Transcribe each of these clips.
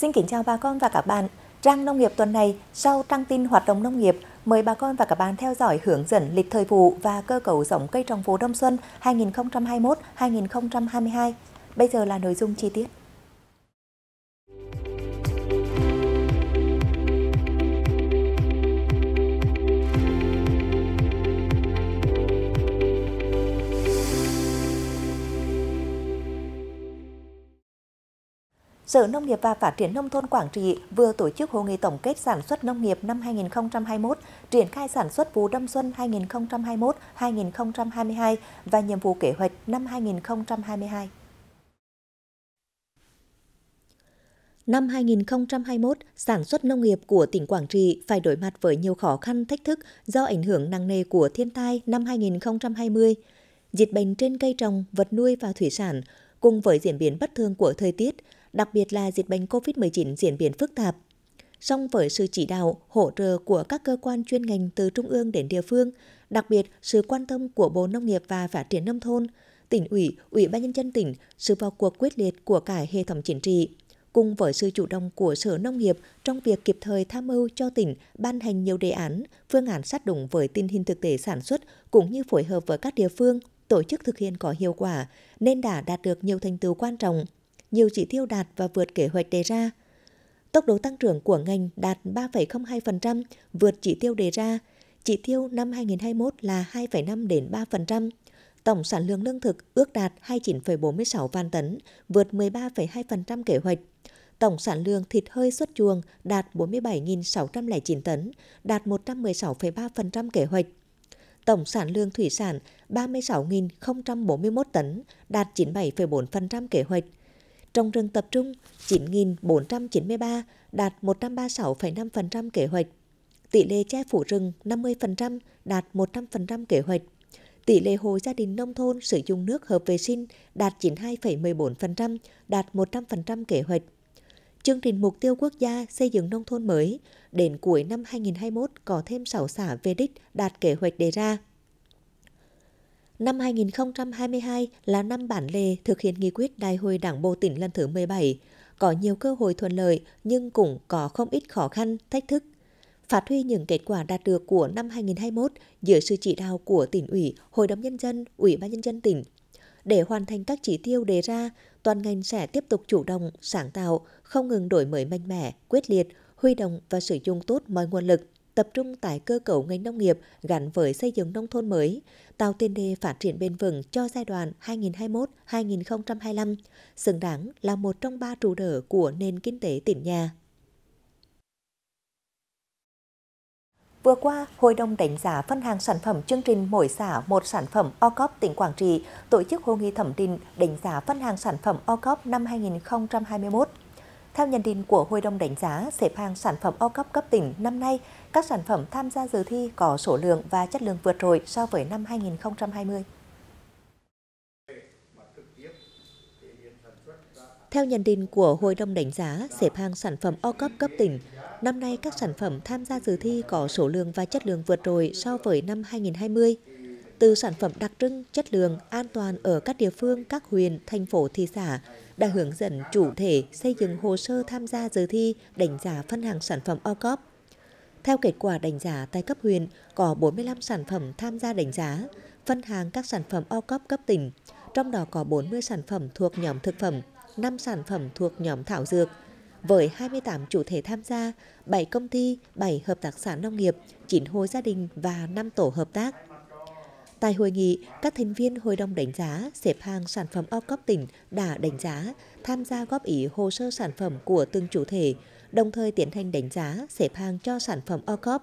Xin kính chào bà con và các bạn. Trang Nông nghiệp tuần này, sau trang tin hoạt động nông nghiệp, mời bà con và các bạn theo dõi hướng dẫn lịch thời vụ và cơ cấu giống cây trồng vụ đông xuân 2021-2022. Bây giờ là nội dung chi tiết. Sở Nông nghiệp và Phát triển Nông thôn Quảng Trị vừa tổ chức hội nghị tổng kết sản xuất nông nghiệp năm 2021, triển khai sản xuất vụ đông xuân 2021-2022 và nhiệm vụ kế hoạch năm 2022. Năm 2021, sản xuất nông nghiệp của tỉnh Quảng Trị phải đối mặt với nhiều khó khăn thách thức do ảnh hưởng nặng nề của thiên tai năm 2020. Dịch bệnh trên cây trồng, vật nuôi và thủy sản, cùng với diễn biến bất thường của thời tiết – đặc biệt là dịch bệnh COVID-19 diễn biến phức tạp. Song với sự chỉ đạo, hỗ trợ của các cơ quan chuyên ngành từ trung ương đến địa phương, đặc biệt sự quan tâm của Bộ Nông nghiệp và Phát triển Nông thôn, tỉnh ủy, ủy ban nhân dân tỉnh, sự vào cuộc quyết liệt của cả hệ thống chính trị, cùng với sự chủ động của Sở Nông nghiệp trong việc kịp thời tham mưu cho tỉnh ban hành nhiều đề án, phương án sát đúng với tình hình thực tế sản xuất cũng như phối hợp với các địa phương tổ chức thực hiện có hiệu quả nên đã đạt được nhiều thành tựu quan trọng nhiều chỉ tiêu đạt và vượt kế hoạch đề ra. Tốc độ tăng trưởng của ngành đạt 3,02%, vượt chỉ tiêu đề ra. Chỉ tiêu năm 2021 là 2,5 đến 3%. Tổng sản lượng lương thực ước đạt 29,46 vạn tấn, vượt 13,2% kế hoạch. Tổng sản lượng thịt hơi xuất chuồng đạt 47.609 tấn, đạt 116,3% kế hoạch tổng sản lượng thủy sản 36.041 tấn, đạt 97,4% kế hoạch, trồng rừng tập trung 9.493 đạt 136,5% kế hoạch, tỷ lệ che phủ rừng 50% đạt 100% kế hoạch, tỷ lệ hộ gia đình nông thôn sử dụng nước hợp vệ sinh đạt 92,14%, đạt 100% kế hoạch. Chương trình mục tiêu quốc gia xây dựng nông thôn mới đến cuối năm 2021 có thêm 6 xã về đích đạt kế hoạch đề ra. Năm 2022 là năm bản lề thực hiện nghị quyết Đại hội Đảng bộ tỉnh lần thứ 17, có nhiều cơ hội thuận lợi nhưng cũng có không ít khó khăn, thách thức. Phát huy những kết quả đạt được của năm 2021 dưới sự chỉ đạo của tỉnh ủy, hội đồng nhân dân, ủy ban nhân dân tỉnh. Để hoàn thành các chỉ tiêu đề ra, toàn ngành sẽ tiếp tục chủ động, sáng tạo, không ngừng đổi mới mạnh mẽ, quyết liệt, huy động và sử dụng tốt mọi nguồn lực – tập trung tại cơ cấu ngành nông nghiệp gắn với xây dựng nông thôn mới, tạo tiền đề phát triển bền vững cho giai đoạn 2021-2025, xứng đáng là một trong ba trụ đỡ của nền kinh tế tỉnh nhà. Vừa qua, Hội đồng đánh giá phân hàng sản phẩm chương trình Mỗi xã một sản phẩm OCOP tỉnh Quảng Trị tổ chức hội nghị thẩm định đánh giá phân hàng sản phẩm OCOP năm 2021. Theo nhận định của Hội đồng đánh giá, xếp hàng sản phẩm OCOP cấp tỉnh năm nay các sản phẩm tham gia dự thi có số lượng và chất lượng vượt trội so với năm 2020. Theo nhận định của Hội đồng đánh giá xếp hàng sản phẩm o cấp cấp tỉnh, năm nay các sản phẩm tham gia dự thi có số lượng và chất lượng vượt trội so với năm 2020. Từ sản phẩm đặc trưng, chất lượng, an toàn ở các địa phương, các huyện, thành phố, thị xã đã hướng dẫn chủ thể xây dựng hồ sơ tham gia dự thi đánh giá phân hàng sản phẩm o cấp theo kết quả đánh giá tại cấp huyện, có 45 sản phẩm tham gia đánh giá, phân hàng các sản phẩm o cấp cấp tỉnh, trong đó có 40 sản phẩm thuộc nhóm thực phẩm, 5 sản phẩm thuộc nhóm thảo dược. Với 28 chủ thể tham gia, 7 công ty, 7 hợp tác xã nông nghiệp, 9 hộ gia đình và 5 tổ hợp tác. Tại hội nghị, các thành viên hội đồng đánh giá xếp hàng sản phẩm o cấp tỉnh đã đánh giá, tham gia góp ý hồ sơ sản phẩm của từng chủ thể, đồng thời tiến hành đánh giá, xếp hàng cho sản phẩm OCOP.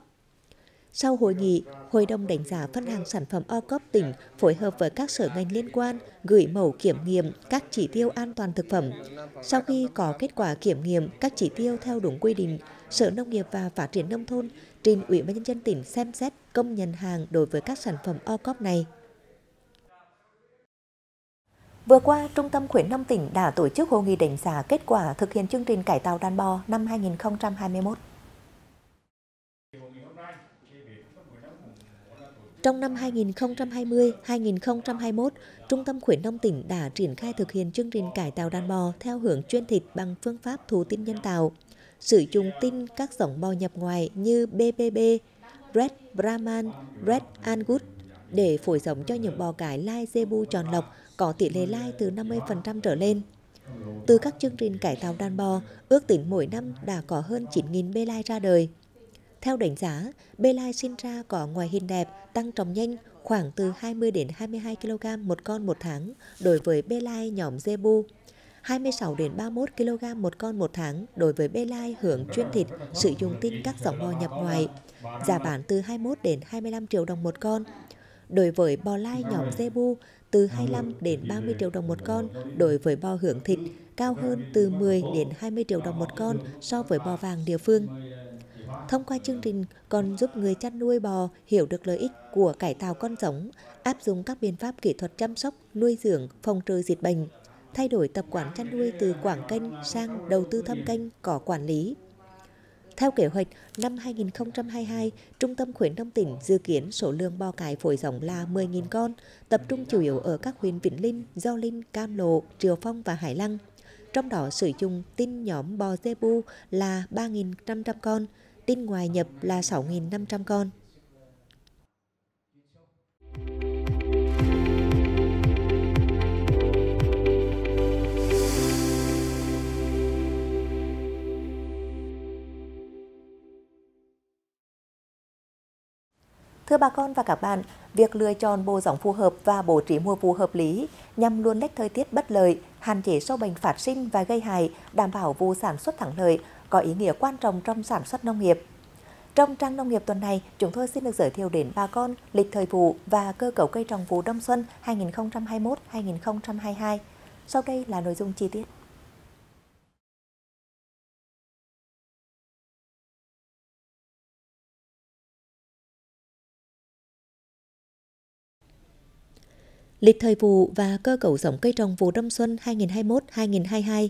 Sau hội nghị, Hội đồng đánh giá phân hàng sản phẩm OCOP tỉnh phối hợp với các sở ngành liên quan gửi mẫu kiểm nghiệm các chỉ tiêu an toàn thực phẩm. Sau khi có kết quả kiểm nghiệm các chỉ tiêu theo đúng quy định, Sở Nông nghiệp và Phát triển Nông thôn trình Ủy ban Nhân dân tỉnh xem xét công nhận hàng đối với các sản phẩm OCOP này. Vừa qua, Trung tâm khuyến nông tỉnh đã tổ chức hội nghị đánh giá kết quả thực hiện chương trình cải tạo đàn bò năm 2021. Trong năm 2020-2021, Trung tâm khuyến nông tỉnh đã triển khai thực hiện chương trình cải tạo đàn bò theo hướng chuyên thịt bằng phương pháp thụ tinh nhân tạo, sử dụng tinh các giống bò nhập ngoài như BBB, Red Brahman, Red Angus để phổi giống cho những bò cải lai Zebu tròn lọc có tỷ lệ lai từ 50% trở lên. Từ các chương trình cải tạo đàn bò, ước tính mỗi năm đã có hơn 9.000 bê lai ra đời. Theo đánh giá, bê lai sinh ra có ngoài hình đẹp, tăng trọng nhanh, khoảng từ 20 đến 22 kg một con một tháng đối với bê lai nhóm Zebu, 26 đến 31 kg một con một tháng đối với bê lai hưởng chuyên thịt sử dụng tinh các dòng bò nhập ngoài, Giá bán từ 21 đến 25 triệu đồng một con đối với bò lai nhóm Zebu từ 25 đến 30 triệu đồng một con đối với bò hưởng thịt, cao hơn từ 10 đến 20 triệu đồng một con so với bò vàng địa phương. Thông qua chương trình còn giúp người chăn nuôi bò hiểu được lợi ích của cải tạo con giống, áp dụng các biện pháp kỹ thuật chăm sóc, nuôi dưỡng, phòng trừ dịch bệnh, thay đổi tập quán chăn nuôi từ quảng canh sang đầu tư thâm canh có quản lý. Theo kế hoạch, năm 2022, Trung tâm khuyến nông tỉnh dự kiến số lượng bò cái phổi giống là 10.000 con, tập trung chủ yếu ở các huyện Vĩnh Linh, Gio Linh, Cam Lộ, Triều Phong và Hải Lăng. Trong đó sử dụng tin nhóm bò Zebu là 3.500 con, tin ngoài nhập là 6.500 con. Thưa bà con và các bạn, việc lựa chọn bộ giống phù hợp và bổ trí mùa vụ hợp lý nhằm luôn lách thời tiết bất lợi, hạn chế sâu bệnh phát sinh và gây hại, đảm bảo vụ sản xuất thắng lợi có ý nghĩa quan trọng trong sản xuất nông nghiệp. Trong trang nông nghiệp tuần này, chúng tôi xin được giới thiệu đến bà con lịch thời vụ và cơ cấu cây trồng vụ đông xuân 2021-2022. Sau đây là nội dung chi tiết. lịch thời vụ và cơ cấu giống cây trồng vụ đông xuân 2021-2022,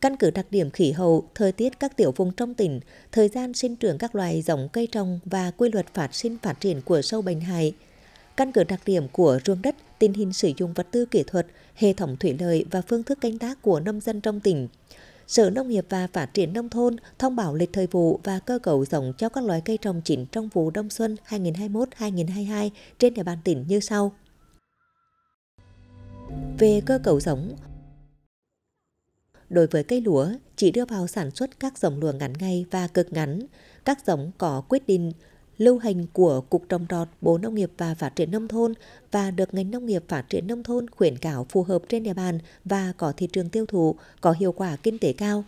căn cứ đặc điểm khí hậu, thời tiết các tiểu vùng trong tỉnh, thời gian sinh trưởng các loài giống cây trồng và quy luật phát sinh phát triển của sâu bệnh hại, căn cứ đặc điểm của ruộng đất, tình hình sử dụng vật tư kỹ thuật, hệ thống thủy lợi và phương thức canh tác của nông dân trong tỉnh. Sở Nông nghiệp và Phát triển Nông thôn thông báo lịch thời vụ và cơ cấu giống cho các loài cây trồng chính trong vụ đông xuân 2021-2022 trên địa bàn tỉnh như sau về cơ cấu giống. Đối với cây lúa, chỉ đưa vào sản xuất các giống lúa ngắn ngay và cực ngắn, các giống có quyết định lưu hành của Cục trồng trọt Bộ Nông nghiệp và Phát triển Nông thôn và được ngành nông nghiệp phát triển nông thôn khuyến cáo phù hợp trên địa bàn và có thị trường tiêu thụ, có hiệu quả kinh tế cao.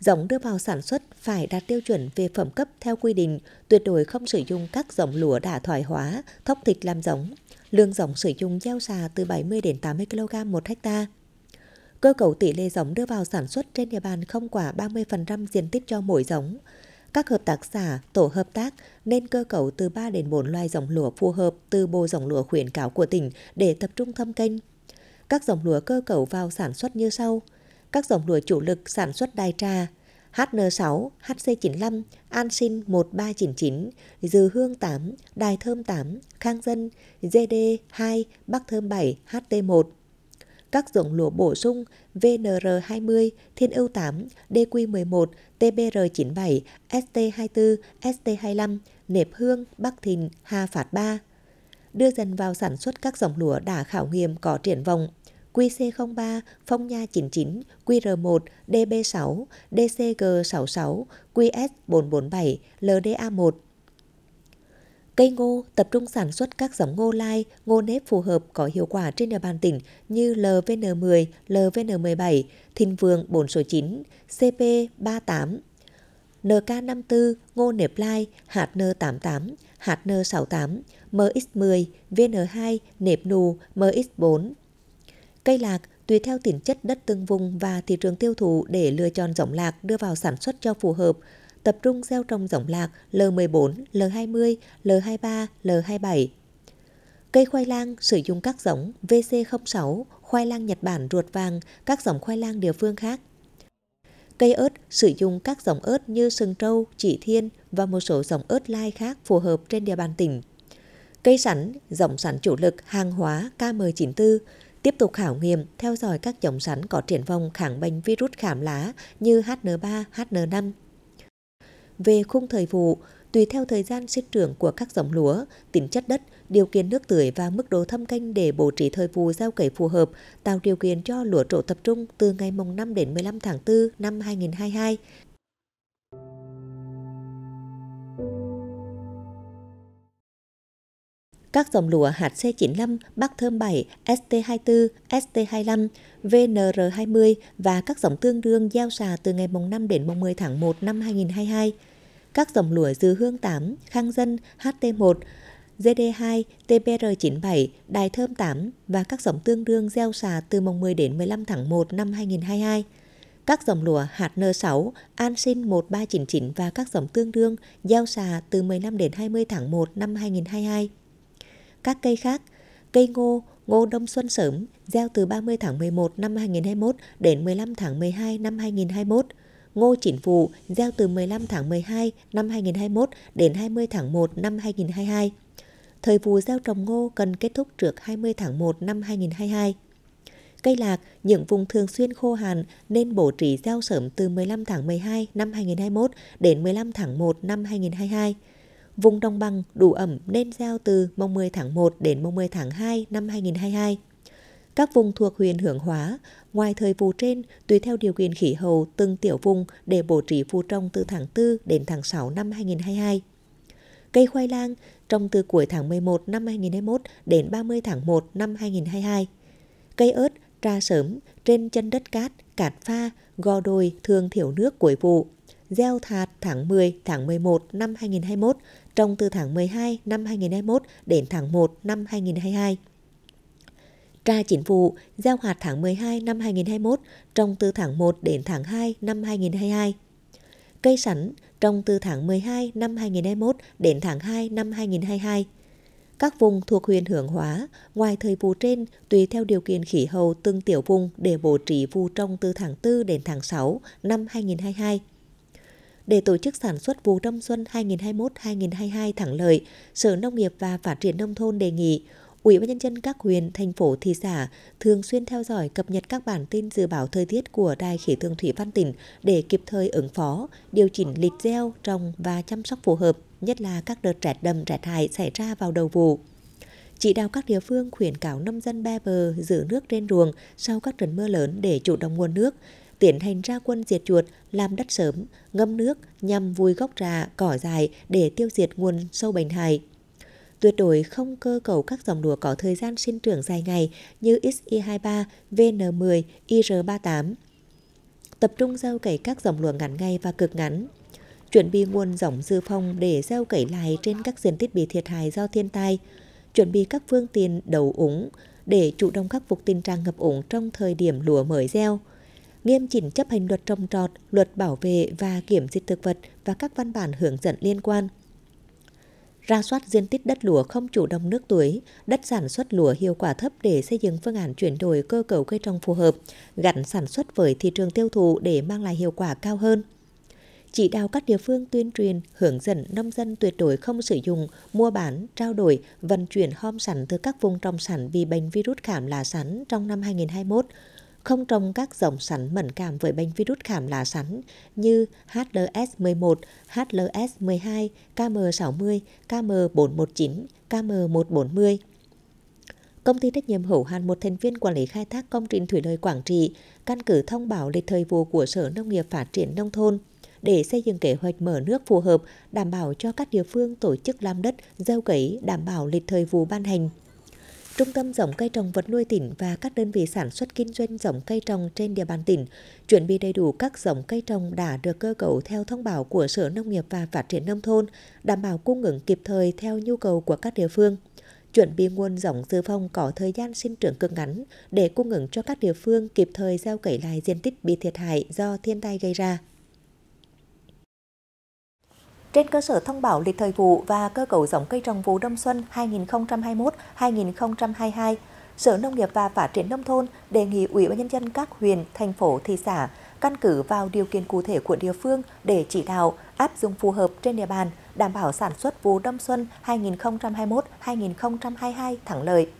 Giống đưa vào sản xuất phải đạt tiêu chuẩn về phẩm cấp theo quy định, tuyệt đối không sử dụng các giống lúa đã thoái hóa, thóc thịt làm giống, lương giống sử dụng gieo xà từ 70 đến 80 kg một hecta. Cơ cấu tỷ lệ giống đưa vào sản xuất trên địa bàn không quá 30% diện tích cho mỗi giống. Các hợp tác xã, tổ hợp tác nên cơ cấu từ 3 đến 4 loài giống lúa phù hợp từ bộ giống lúa khuyến cáo của tỉnh để tập trung thâm canh. Các giống lúa cơ cấu vào sản xuất như sau: các giống lúa chủ lực sản xuất đài trà, HN6, HC95, An Sinh 1399, Dừ Hương 8, Đài Thơm 8, Khang Dân, GD2, Bắc Thơm 7, HT1. Các dụng lúa bổ sung VNR20, Thiên ưu 8, DQ11, TBR97, ST24, ST25, Nệp Hương, Bắc Thìn, Hà Phạt 3. Đưa dần vào sản xuất các dòng lúa đã khảo nghiệm có triển vọng, QC03, Phong Nha 99, QR1, DB6, DCG66, QS447, LDA1. Cây ngô tập trung sản xuất các giống ngô lai, ngô nếp phù hợp có hiệu quả trên địa bàn tỉnh như LVN10, LVN17, Thìn Vượng 4 số 9, CP38, NK54, ngô nếp lai, hạt HN88, HN68, MX10, VN2, nếp nù, MX4, Cây lạc tùy theo tính chất đất từng vùng và thị trường tiêu thụ để lựa chọn giống lạc đưa vào sản xuất cho phù hợp, tập trung gieo trồng giống lạc L14, L20, L23, L27. Cây khoai lang sử dụng các giống VC06, khoai lang Nhật Bản ruột vàng, các giống khoai lang địa phương khác. Cây ớt sử dụng các giống ớt như sừng trâu, chỉ thiên và một số giống ớt lai khác phù hợp trên địa bàn tỉnh. Cây sắn, giống sắn chủ lực hàng hóa KM94, tiếp tục khảo nghiệm, theo dõi các giống sắn có triển vọng kháng bệnh virus khảm lá như HN3, HN5. Về khung thời vụ, tùy theo thời gian sinh trưởng của các giống lúa, tính chất đất, điều kiện nước tưới và mức độ thâm canh để bố trí thời vụ gieo cấy phù hợp, tạo điều kiện cho lúa trổ tập trung từ ngày mùng 5 đến 15 tháng 4 năm 2022, các dòng lúa HC95, Bắc Thơm 7, ST24, ST25, VNR20 và các dòng tương đương giao xà từ ngày mùng 5 đến mùng 10 tháng 1 năm 2022. Các dòng lúa Dư Hương 8, Khang Dân, HT1, GD2, TPR97, Đài Thơm 8 và các dòng tương đương gieo xà từ mùng 10 đến 15 tháng 1 năm 2022 các dòng lúa hạt N6, An Sinh 1399 và các dòng tương đương gieo xà từ 15 đến 20 tháng 1 năm 2022. Các cây khác, cây ngô, ngô đông xuân sớm, gieo từ 30 tháng 11 năm 2021 đến 15 tháng 12 năm 2021. Ngô chỉnh vụ, gieo từ 15 tháng 12 năm 2021 đến 20 tháng 1 năm 2022. Thời vụ gieo trồng ngô cần kết thúc trước 20 tháng 1 năm 2022. Cây lạc, những vùng thường xuyên khô hạn nên bổ trí gieo sớm từ 15 tháng 12 năm 2021 đến 15 tháng 1 năm 2022. Vùng đồng bằng đủ ẩm nên gieo từ mùng 10 tháng 1 đến mùng 10 tháng 2 năm 2022. Các vùng thuộc huyện hưởng hóa, ngoài thời vụ trên, tùy theo điều kiện khí hậu từng tiểu vùng để bổ trí vụ trồng từ tháng 4 đến tháng 6 năm 2022. Cây khoai lang trồng từ cuối tháng 11 năm 2021 đến 30 tháng 1 năm 2022. Cây ớt ra sớm trên chân đất cát, cát pha, gò đồi thường thiểu nước cuối vụ gieo hạt tháng 10, tháng 11 năm 2021, trồng từ tháng 12 năm 2021 đến tháng 1 năm 2022. Trà chính vụ gieo hạt tháng 12 năm 2021, trồng từ tháng 1 đến tháng 2 năm 2022. Cây sắn trồng từ tháng 12 năm 2021 đến tháng 2 năm 2022. Các vùng thuộc huyện hưởng hóa, ngoài thời vụ trên, tùy theo điều kiện khí hậu từng tiểu vùng để bố trí vụ trồng từ tháng 4 đến tháng 6 năm 2022 để tổ chức sản xuất vụ đông xuân 2021-2022 thẳng lợi, Sở Nông nghiệp và Phát triển Nông thôn đề nghị Ủy ban nhân dân các huyện, thành phố, thị xã thường xuyên theo dõi cập nhật các bản tin dự báo thời tiết của Đài khí tượng thủy văn tỉnh để kịp thời ứng phó, điều chỉnh lịch gieo, trồng và chăm sóc phù hợp, nhất là các đợt rét đầm, rét hại xảy ra vào đầu vụ. Chỉ đạo các địa phương khuyến cáo nông dân be bờ giữ nước trên ruộng sau các trận mưa lớn để chủ động nguồn nước, tiến hành ra quân diệt chuột, làm đất sớm, ngâm nước nhằm vùi gốc trà, cỏ dài để tiêu diệt nguồn sâu bệnh hại. Tuyệt đối không cơ cấu các dòng lúa có thời gian sinh trưởng dài ngày như XI23, VN10, IR38. Tập trung gieo cấy các dòng lúa ngắn ngay và cực ngắn, chuẩn bị nguồn giống dư phòng để gieo cấy lại trên các diện tích bị thiệt hại do thiên tai, chuẩn bị các phương tiện đầu úng để chủ động khắc phục tình trạng ngập úng trong thời điểm lúa mới gieo nghiêm chỉnh chấp hành luật trồng trọt, luật bảo vệ và kiểm dịch thực vật và các văn bản hướng dẫn liên quan. Ra soát diện tích đất lúa không chủ động nước tưới, đất sản xuất lúa hiệu quả thấp để xây dựng phương án chuyển đổi cơ cấu cây trồng phù hợp, gắn sản xuất với thị trường tiêu thụ để mang lại hiệu quả cao hơn chỉ đạo các địa phương tuyên truyền, hướng dẫn nông dân tuyệt đối không sử dụng, mua bán, trao đổi, vận chuyển hom sản từ các vùng trồng sản bị bệnh virus khảm lá sắn trong năm 2021, không trồng các giống sắn mẫn cảm với bệnh virus khảm lá sắn như HLS11, HLS12, KM60, KM419, KM140. Công ty trách nhiệm hữu hạn một thành viên quản lý khai thác công trình thủy lợi Quảng Trị căn cứ thông báo lịch thời vụ của Sở Nông nghiệp Phát triển Nông thôn để xây dựng kế hoạch mở nước phù hợp, đảm bảo cho các địa phương tổ chức làm đất, gieo cấy, đảm bảo lịch thời vụ ban hành. Trung tâm giống cây trồng vật nuôi tỉnh và các đơn vị sản xuất kinh doanh giống cây trồng trên địa bàn tỉnh chuẩn bị đầy đủ các giống cây trồng đã được cơ cấu theo thông báo của Sở Nông nghiệp và Phát triển Nông thôn, đảm bảo cung ứng kịp thời theo nhu cầu của các địa phương. Chuẩn bị nguồn giống dự phòng có thời gian sinh trưởng cực ngắn để cung ứng cho các địa phương kịp thời gieo cấy lại diện tích bị thiệt hại do thiên tai gây ra. Trên cơ sở thông báo lịch thời vụ và cơ cấu giống cây trồng vụ đông xuân 2021-2022, Sở Nông nghiệp và Phát triển Nông thôn đề nghị Ủy ban Nhân dân các huyện, thành phố, thị xã căn cứ vào điều kiện cụ thể của địa phương để chỉ đạo áp dụng phù hợp trên địa bàn, đảm bảo sản xuất vụ đông xuân 2021-2022 thắng lợi.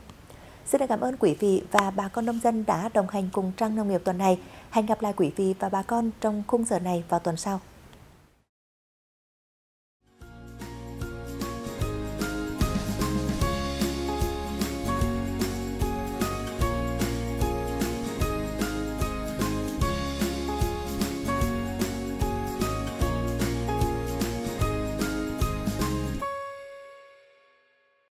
Xin cảm ơn quý vị và bà con nông dân đã đồng hành cùng Trang Nông nghiệp tuần này. Hẹn gặp lại quý vị và bà con trong khung giờ này vào tuần sau.